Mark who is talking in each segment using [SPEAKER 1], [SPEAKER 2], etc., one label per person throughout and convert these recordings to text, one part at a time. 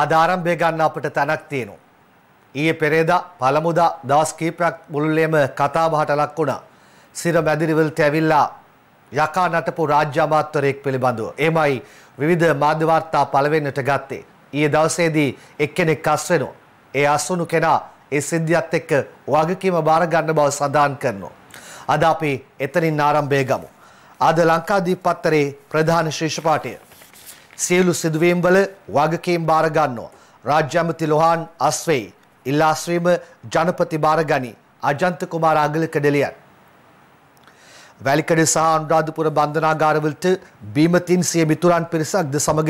[SPEAKER 1] ආධාරම්භය ගන්න අපට තැනක් තියෙනවා. ඊයේ පෙරේදා පළමුදා දවස් කීපයක් මුළුල්ලේම කතා බහට ලක් වුණා. සිර මැදිරිවලට ඇවිල්ලා යකා නටපු රාජ්‍ය අමාත්‍යවරයෙක් පිළිබඳව. එමයි විවිධ මාධ්‍ය වාර්තා පළවෙන්නට ගත්තේ. ඊයේ දවසේදී එක්කෙනෙක් අස් වෙනවා. ඒ අස්වුණු කෙනා ඒ සිද්ධියත් එක්ක වගකීම බාර ගන්න බව සඳහන් කරනවා. අද අපි එතනින් ආරම්භය ගමු. අද ලංකාදීප පත්තරේ ප්‍රධාන ශීර්ෂ පාඨය සියලු සිදුවීම්වල වගකීම් බාර ගන්නවා. රාජ්‍ය ඇමති ලොහාන් අස්වේයි, ඉල්ලාස්වීම ජනපති බාරගනි අජන්ත කුමාර අගලක ඩෙලියන්. වැලිකඩ සහ අනුරාධපුර බන්ධනාගාරවලට බීමතින් සිය මිතුරන් පිරිසක්ද සමග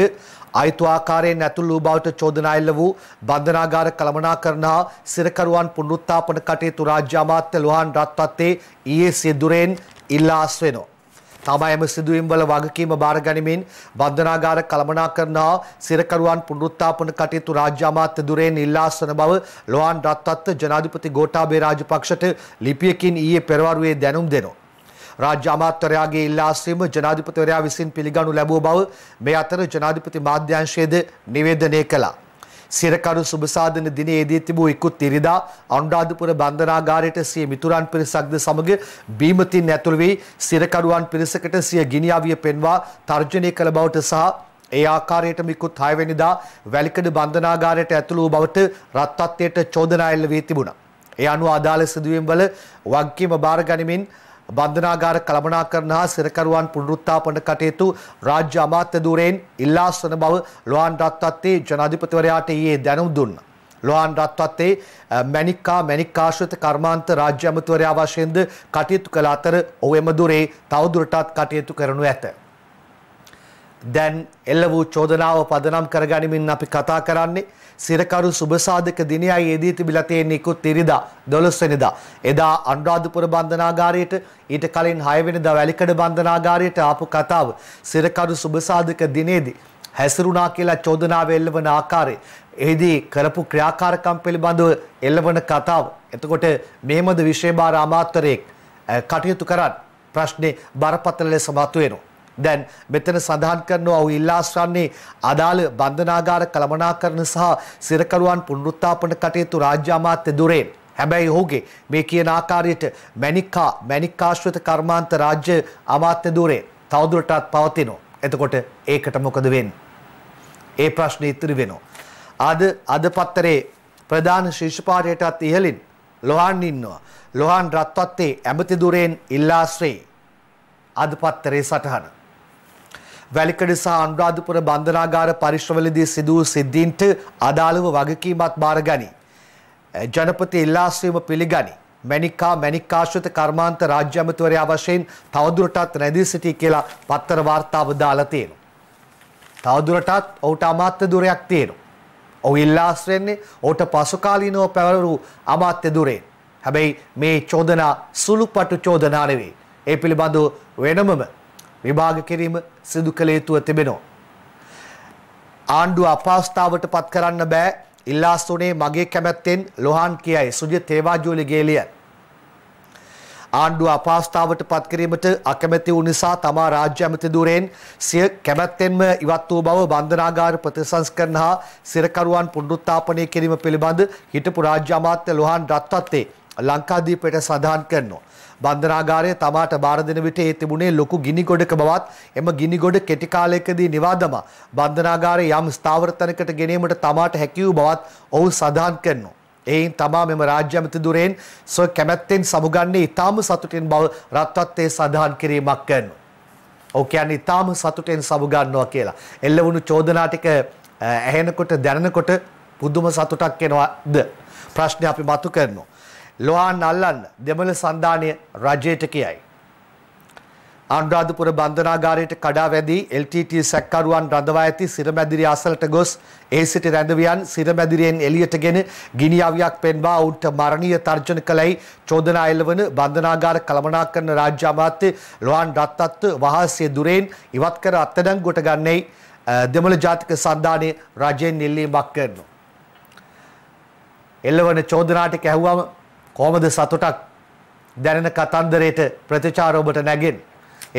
[SPEAKER 1] අයිතුවාකාරයෙන් ඇතුල් වූ බවට චෝදනා එල්ල වූ බන්ධනාගාර කළමනාකරණ හා සිරකරුවන් පුනරුත්ථාපන කටයුතු රාජ්‍ය අමාත්‍ය ලොහාන් රත්පත්තේ ඊයේ සිදුරෙන් ඉල්ලා අස්වෙනවා. තම එම සිදුවීම් වල වගකීම බාරගනිමින් බන්ධනාගාර කළමනාකරණ හා සිරකරුවන් පුනරුත්ථාපන කටයුතු රාජ්‍ය අමාත්‍ය දුරෙන් ඉල්ලා සිටින බව ලොවන් රත්නත් ජනාධිපති ගෝඨාභය රාජපක්ෂට ලිපියකින් ඊයේ පෙරවරුවේ දැනුම් දෙනවා. රාජ්‍ය අමාත්‍යවරයාගේ ඉල්ලාසිම ජනාධිපතිවරයා විසින් පිළිගනු ලැබුව බව මේ අතර ජනාධිපති මාධ්‍යංශයේද නිවේදනය කළා. සිරකරු සුබසාධන දිනයේදී තිබූ ඉක්කුත් ඉරිදා අනුරාධපුර බන්ධනාගාරයට සිය මිතුරන් පිරිසක්ද සමග බීමතින් ඇතුළු වී සිරකරුවන් පිරිසකට සිය ගිනි අවිය පෙන්වා තර්ජනය කළ බවට සහ ඒ ආකාරයටම ඉක්කුත් 6 වෙනිදා වැලිකඩ බන්ධනාගාරයට ඇතුළු වූ බවට රත්ත්වයට චෝදනා එල්ල වී තිබුණා. ඒ අනුව අදාළ සිදුවීම් වල වගකීම බාර ගනිමින් බන්ධනාගාර කළමනාකරණ හා සිරකරුවන් පුනරුත්ථාපන කටයුතු රාජ්‍ය අමාත්‍ය ධූරයෙන් ඉල්ලා සිටින බව ලොහාන් රත්වත්තේ ජනාධිපතිවරයාට ඊයේ දැනුම් දුන්නා. ලොහාන් රත්වත්තේ මණික්කා මණික්කාශ්‍රිත කර්මාන්ත රාජ්‍ය අමාත්‍යවරයා වශයෙන්ද කටයුතු කළ අතර ඔහු එම ධූරේ තවදුරටත් කටයුතු කරනු ඇත. දැන් එල්ල වූ චෝදනාව පදනම් කරගනිමින් අපි කතා කරන්නේ සිරකරු සුභසාධක දිනයයි යෙදී තිබිලා තියෙන නිකුත් ඉරිදා 12 වෙනිදා. එදා අනුරාධපුර බන්ධනාගාරයට ඊට කලින් 6 වෙනිදා වැලිකඩ බන්ධනාගාරයට ආපු කතාව සිරකරු සුභසාධක දිනේදී හැසිරුණා කියලා චෝදනාව එල්ලවන ආකාරය. එහිදී කරපු ක්‍රියාකාරකම් පිළිබඳව එල්ලවන කතාව. එතකොට මේමද විශේෂ බාර අමාත්‍යරයෙක් කටයුතු කරත් ප්‍රශ්නේ බරපතල ලෙස මතුවෙනවා. දැන් මෙතන සඳහන් කරනවා ඔහු ඉල්ලාස්වන්නේ අදාළ බන්ධනාගාර කළමනාකරණ සහ සිරකරුවන් පුනරුත්ථාපන කටයුතු රාජ්‍ය අමාත්‍ය දුරේ හැබැයි ඔහුගේ මේ කියන ආකාරයට මැණිකා මැණිකාශ්‍රිත කර්මාන්ත රාජ්‍ය අමාත්‍ය දුරේ තවදුරටත් පවතිනවා. එතකොට ඒකට මොකද වෙන්නේ? ඒ ප්‍රශ්නේ ඉතිරි වෙනවා. අද අද පත්තරේ ප්‍රධාන ශිෂ්‍යපාඨයටත් ඉහළින් ලොහාන් ඉන්නවා. ලොහාන් රත්වත්තේ ඇමති දුරෙන් ඉල්ලාශ්‍රේ අද පත්තරේ සටහන. වැලිකඩ සහ අනුරාධපුර බන්ධනාගාර පරිශ්‍රවලදී සිදු වූ සිද්ධීන්ට අදාළව වගකීමක් බාරගනි. ජනපති ඉල්ලාස්වීම පිළිගනි. මැනිකා මැනිකාශ්‍රත කර්මාන්ත රාජ්‍ය අමතුවරයා වශයෙන් තවදුරටත් රැඳී සිටී කියලා පත්තර වාර්තාව දාලා තියෙනවා. තවදුරටත් ඔහුට අමාත්‍ය දුරයක් තියෙනවා. ඔහු ඉල්ලාස්රෙන්නේ ඔහුට පසුකාලීනව පැවරු අමාත්‍ය දුරේ. හැබැයි මේ චෝදනා සුළුපටු චෝදනා නෙවෙයි. ඒ පිළිබඳව වෙනමම විභාග කිරීම සිදු කළ යුතුව තිබෙනවා. ආණ්ඩුව අපහසුතාවට පත් කරන්න බෑ ඉල්ලාස්තුනේ මගේ කැමැත්තෙන් ලොහන් කියයි සුජිත් තේවාජෝලි ගේලිය. ආණ්ඩුව අපහසුතාවට පත් කිරීමට අකමැති වූ නිසා තමා රාජ්‍ය ඇමති ධුරයෙන් සිය කැමැත්තෙන්ම ඉවත් වූ බව බන්ධනාගාර ප්‍රතිසංස්කරණ හා සිරකරුවන් පුනරුත්ථාපනය කිරීම පිළිබඳ හිටපු රාජ්‍ය අමාත්‍ය ලොහන් රත්වත්තේ ලංකාදීපයට සඳහන් කරනවා. බන්ධනාගාරය තමාට බාර දෙන විට ඒ තිබුණේ ලොකු ගිනි ගොඩක බවත් එම ගිනි ගොඩ කෙටි කාලයකදී නිවා දමා බන්ධනාගාරයේ යම් ස්ථාවර තැනකට ගෙනීමට තමාට හැකි වූ බවත් ඔහු සඳහන් කරනවා. එයින් තමා මෙම රාජ්‍ය අමති දුරෙන් සොය කැමැත්තෙන් සමුගන්නේ ඊටාම සතුටින් බව රත්වත්තේ සඳහන් කිරීමක් කරනවා. ඔහු කියන්නේ ඊටාම සතුටෙන් සමුගන්නවා කියලා. එල්ලවුණු චෝදනා ටික ඇහෙනකොට දැනනකොට පුදුම සතුටක් එනවාද? ප්‍රශ්නේ අපි මතු කරනවා. ලොහාන් අල්ලන්න දෙමළ සන්ධානය රජයට කියයි. අනුරාධපුර බන්ධනාගාරයට කඩා වැදී LTT සැකකරුවන් රඳවා ඇති සිරමැදිරිය අසලට ගොස් ඒ සිට රැඳවියන් සිරමැදිරියෙන් එළියටගෙන ගිනි අවියක් පෙන්වා ඔවුන්ට මරණීය තර්ජන කළයි චෝදනා එල්ලවන බන්ධනාගාර කළමනාකරන රාජ්‍ය අමාත්‍ය ලොහාන් රත්නත්තු වහාසිය දුරෙන් ඉවත් කර අත්අඩංගුවට ගන්නේ දෙමළ ජාතික සන්ධානයේ රජයෙන් ඉල්ලීමක් කරනවා. එල්ලවන චෝදනාට කැහුවම කොහොමද සතුටක් දැනෙන කතන්දරයට ප්‍රතිචාර ඔබට නැගෙන්.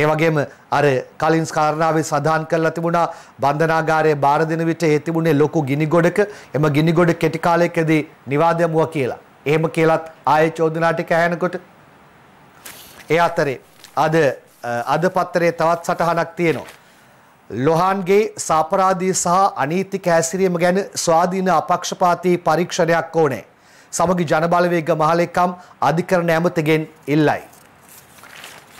[SPEAKER 1] ඒ වගේම අර කලින් ස්කාරණාවේ සඳහන් කරලා තිබුණා බන්ධනාගාරයේ බාර දෙන විට ඒ තිබුණේ ලොකු ගිනි ගොඩක එම ගිනි ගොඩ කෙටි කාලයකදී නිවා දැමුවා කියලා. එහෙම කියලත් ආයේ චෝදනා ටික ඇහෙනකොට ඒ අතරේ අද අද පත්තරේ තවත් සටහනක් තියෙනවා. ලොහන්ගේ සාපරාධී සහ අනීතික හැසිරීම ගැන ස්වාධීන අපක්ෂපාතී පරීක්ෂණයක් ඕනේ. සමගි ජනබලවේග මහලෙකම් අධිකරණ ඇමතිගෙන් ඉල්ලයි.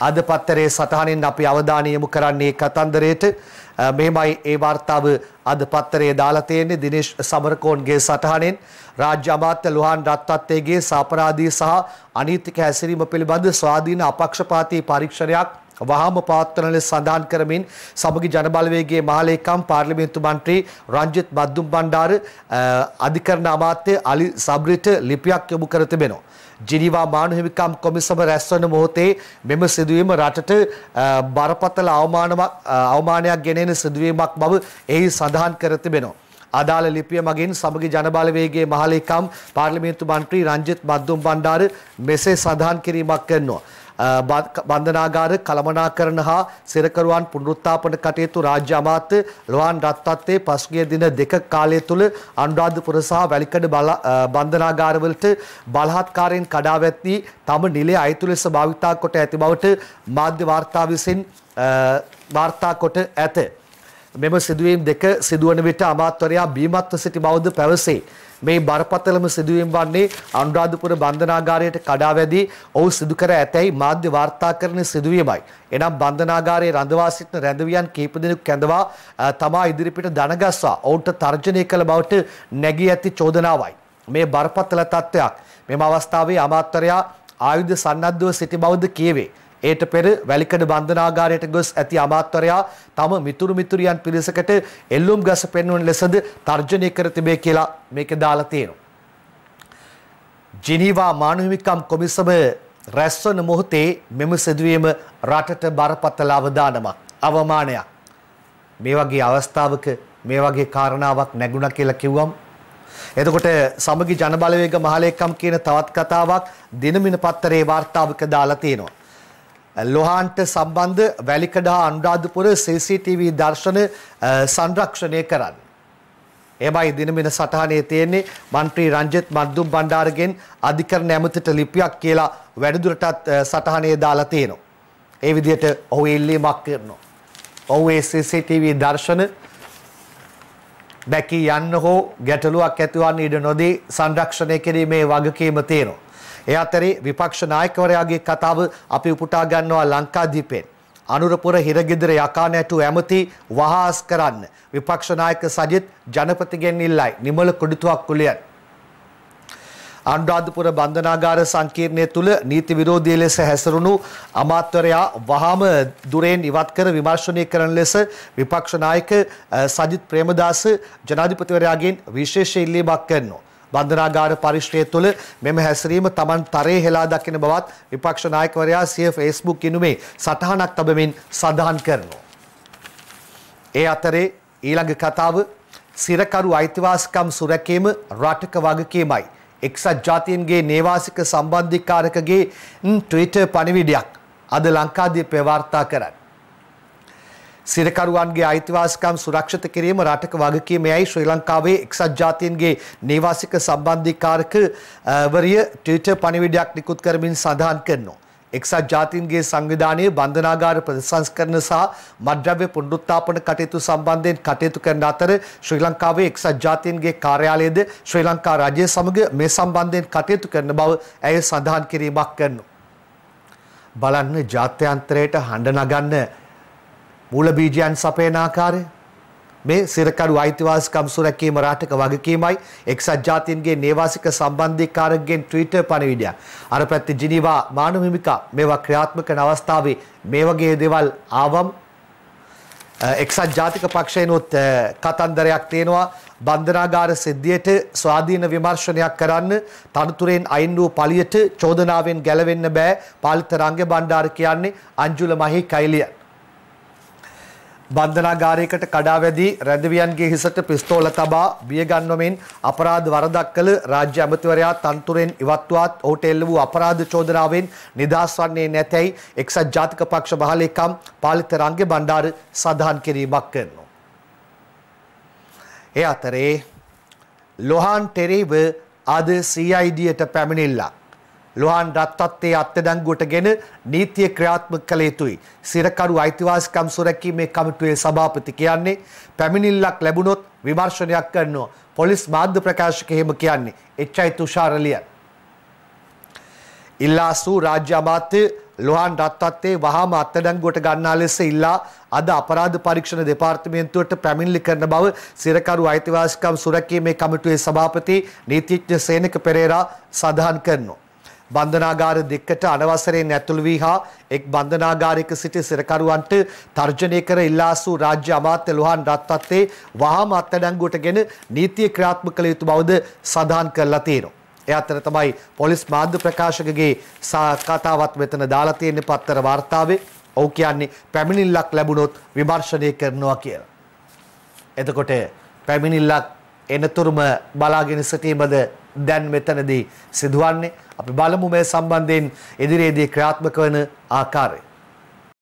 [SPEAKER 1] අද පත්තරේ සටහනින් අපි අවධානය යොමු කරන්නේ කතන්දරයට මෙහෙමයි ඒ වார்த்தාව අද පත්තරේ දාලා තියෙන්නේ දිනේෂ් සමරකෝන්ගේ සටහනෙන් රාජ්‍ය අමාත්‍ය ලුහාන් රත්නත්තේගේ සාපරාධී සහ අනීතික හැසිරීම පිළිබඳ ස්වාධීන අපක්ෂපාතී පරීක්ෂණයක් වහාම පවත්වන ලෙස සඳහන් කරමින් සමගි ජනබලවේගයේ මහලේකම් පාර්ලිමේන්තු මන්ත්‍රී රංජිත් බද්දුම් බණ්ඩාර අධිකරණ අමාත්‍ය අලි සබ්රිට ලිපියක් යොමු කර තිබෙනවා. ජිනීවා මානව හිමිකම් කොමිසම රැස්වන මොහොතේ මෙම සිදුවීම රටට බරපතල අවමානයක් ගෙනෙන සිදුවීමක් බව එහි සඳහන් කර තිබෙනවා. අදාළ ලිපිය මගින් සමගි ජනබලවේගයේ මහලේකම් පාර්ලිමේන්තු මන්ත්‍රී රංජිත් බද්දුම් බණ්ඩාර මෙසේ සඳහන් කිරීමක් කරනවා. බන්ධනාගාර කළමනාකරණ හා සිරකරුවන් පුනරුත්ථාපන කටයුතු රාජ්‍ය අමාත්‍ය ලොවන් රත්නත්තේ පසුගිය දින දෙක කාලය තුල අනුරාධපුර සහ වැලිකඩ බන්ධනාගාරවලට බලහත්කාරයෙන් කඩාවැත්දී තම නිලය අයතු ලෙස භාවිතා කොට ඇති බවට මාධ්‍ය වාර්තා විසින් වාර්තා කොට ඇත. මෙම සිදුවීම් දෙක සිදුවන විට අමාත්‍යවරයා බීමත්ව සිටි බවද පැවසේ. මේ බරපතලම සිදුවීම් වන්නේ අනුරාධපුර බන්ධනාගාරයට කඩාවැදී ඔහු සිදු කර ඇතැයි මාධ්‍ය වාර්තා කරන සිදුවීමයි. එනම් බන්ධනාගාරයේ රඳවා සිටින රැඳවියන් කීප දෙනෙකු කැඳවා තමා ඉදිරිපිට දනගස්වා ඔවුන්ට තර්ජනය කළ බවට නැගී ඇති චෝදනාවයි. මේ බරපතල තත්ත්වයක් මෙම අවස්ථාවේ අමාත්‍යරයා ආයුධ සන්නද්ධව සිටි බවද කියවේ. ඒට පෙර වැලිකඩ බන්ධනාගාරයට ගොස් ඇති අමාත්වරයා තම මිතුරු මිතුරියන් පිරිසකට එල්ලුම් ගස පෙන්වන ලෙසද තර්ජනය කර තිබේ කියලා මේක දාලා තියෙනවා. ජිනීවා මානවහිමිකම් කොමිසම රැස්වන මොහොතේ මෙම සිදුවීම රටට බරපතල අවදානමක් අවමානයක්. මේ වගේ අවස්ථාවක මේ වගේ කාරණාවක් නැගුණා කියලා කිව්වම් එතකොට සමගි ජනබලවේග මහලේකම් කියන තවත් කතාවක් දිනමින පත්තරේ වාර්තාවක දාලා තියෙනවා. ලොහාන්ට සම්බන්ධ වැලිකඩා අනුරාධපුර CCTV දර්ශන සංරක්ෂණය කරන්න. එමයි දිනමින සටහනේ තියෙන්නේ මන්ත්‍රී රංජිත් මද්දුම් බණ්ඩාරගෙන් අධිකරණ ඇමතිට ලිපියක් කියලා වැඩිදුරටත් සටහනේ දාලා තියෙනවා. ඒ විදිහට ඔහු ඉල්ලීමක් කරනවා. ඔහු ඒ CCTV දර්ශන දැකී යන්න හෝ ගැටලුවක් ඇතිවන්න ඉඩ නොදී සංරක්ෂණය කිරීමේ වගකීම තියෙනවා. ඒ අතරේ විපක්ෂ නායකවරයාගේ කතාව අපි උපුටා ගන්නවා ලංකාදීපෙන්. අනුරපුර හිරගෙදර යකා නැටු ඇමති වහාස් කරන්න. විපක්ෂ නායක සජිත් ජනපතිගෙන් ඉල්ලයි. නිමල කොඩිතුවක් කුලියන්. අනුරාධපුර බන්ධනාගාර සංකීර්ණය තුළ නීති විරෝධී ලෙස හැසිරුණු අමාත්‍යවරයා වහාම දුරෙන් ඉවත් කර විමර්ශනය කරන ලෙස විපක්ෂ නායක සජිත් ප්‍රේමදාස ජනාධිපතිවරයාගෙන් විශේෂ ඉල්ලීමක් කරනවා. බන්ධනාගාර පරිශ්‍රය තුළ මෙම හැසිරීම Taman තරේ හෙලා දකින බවත් විපක්ෂ නායකවරයා සිය Facebook ඉනුමේ සටහනක් තබමින් සඳහන් කරනවා. ඒ අතරේ ඊළඟ කතාව සිරකරු අයිතිවාසිකම් සුරැකීම රටක වගකීමයි. එක්සත් ජාතීන්ගේ නේවාසික සම්බන්ධිකාරකගේ ට්විටර් පණිවිඩයක් අද ලංකාදීපය වාර්තා කරයි. සිරකරුවන්ගේ අයිතිවාසිකම් සුරක්ෂිත කිරීම රටක වගකීමයි ශ්‍රී ලංකාවේ එක්සත් ජාතීන්ගේ නේවාසික සම්බන්ධීකාරක වරිය ට්විටර් පණිවිඩයක් නිකුත් කරමින් සඳහන් කරනවා. එක්සත් ජාතීන්ගේ සංවිධානයේ බන්ධනාගාර ප්‍රතිසංස්කරණ සහ මද්‍රව්‍ය පුනරුත්ථාපන කටයුතු සම්බන්ධයෙන් කටයුතු කරන අතර ශ්‍රී ලංකාවේ එක්සත් ජාතීන්ගේ කාර්යාලයේද ශ්‍රී ලංකා රජය සමග මේ සම්බන්ධයෙන් කටයුතු කරන බව ඇය සඳහන් කිරීමක් කරනවා. බලන්න ජාත්‍යන්තරයට හඬ නගන්න මූලබීජයන් සපයන ආකාරය මේ සිරකරු අයිතිවාසිකම් සුරැකීම රාටක වගකීමයි එක්සත් ජාතීන්ගේ නේවාසික සම්බන්ධීකාරකගෙන් ට්විටර් පණිවිඩයක්. අර පැත්තේ ජිනීවා මානව හිමිකා මේවා ක්‍රියාත්මක කරන අවස්ථාවේ මේ වගේ දේවල් ආවම් එක්සත් ජාතික පක්ෂයනොත් කතන්දරයක් තියෙනවා බන්ධනාගාර සිද්ධියට ස්වාධීන විමර්ශනයක් කරන්න තනතුරෙන් අයින් වූ පලියට චෝදනාවෙන් ගැලවෙන්න බෑ පාලිත රංග බණ්ඩාර කියන්නේ අංජුල මහි කයිලියන්. බන්ධනාගාරයකට කඩාවැදී රැඳවියන්ගේ හිසට පිස්තෝල තබා බිය ගන්නමින් අපරාධ වරදක් කළ රාජ්‍ය ඇමතිවරයා තන්තුරෙන් ඉවත්වත් ඔහුට එල්ල වූ අපරාධ චෝදනාවෙන් නිදහස් වන්නේ නැතැයි එක්සත් ජාතික පක්ෂ බහලේකම් පාලිත රංගේ බණ්ඩාර සඳහන් කිරීමක් කරනවා. ඒ අතරේ ලොහන් ටෙරීව අද CIDට පැමිණිල්ලා ලොහන් රත්ත්වයේ අත්දැංගුවටගෙන නීතිය ක්‍රියාත්මක කළ යුතුයි. සිරකරු අයිතිවාසිකම් සුරැකීමේ කමිටුවේ සභාපති කියන්නේ පැමිණිල්ලක් ලැබුණොත් විමර්ශනයක් කරනවා. පොලිස් මාධ්‍ය ප්‍රකාශක එහෙම කියන්නේ. එච්.අයි. තුෂාරලිය. ඉල්ලාසු රාජ්‍ය අමාත්‍ය ලොහන් රත්ත්වයේ වහාම අත්දැංගුවට ගන්නා ලෙස ඉල්ලා අද අපරාධ පරීක්ෂණ දෙපාර්තමේන්තුවට පැමිණිලි කරන බව සිරකරු අයිතිවාසිකම් සුරැකීමේ කමිටුවේ සභාපති නීතිඥ සේනක පෙරේරා සඳහන් කරනවා. බන්ධනාගාර දෙකට අනවසරයෙන් ඇතුළු වී හා එක් බන්ධනාගාරයක සිටි සිරකරුවන්ට තර්ජනය කර ඉල්ලාසු රාජ්‍ය අමාත්‍ය ලොහන් රත්තරත්තේ වහාම අත්අඩංගුවටගෙන නීතිය ක්‍රියාත්මක කළ යුතු බවද සඳහන් කරලා තියෙනවා. ඒ අතර තමයි පොලිස් මාධ්‍ය ප්‍රකාශකගේ කතාවත් මෙතන දාලා තියෙන පත්තර වාර්තාවේ ඔහු කියන්නේ පැමිණිල්ලක් ලැබුණොත් විමර්ශනය කරනවා කියලා. එතකොට පැමිණිල්ලක් එනතුරුම බලාගෙන සිටීමද දැන් මෙතනදී සිදුවන්නේ. අපි බලමු මේ සම්බන්ධයෙන් ඉදිරියේදී ක්‍රියාත්මක වන ආකාරය.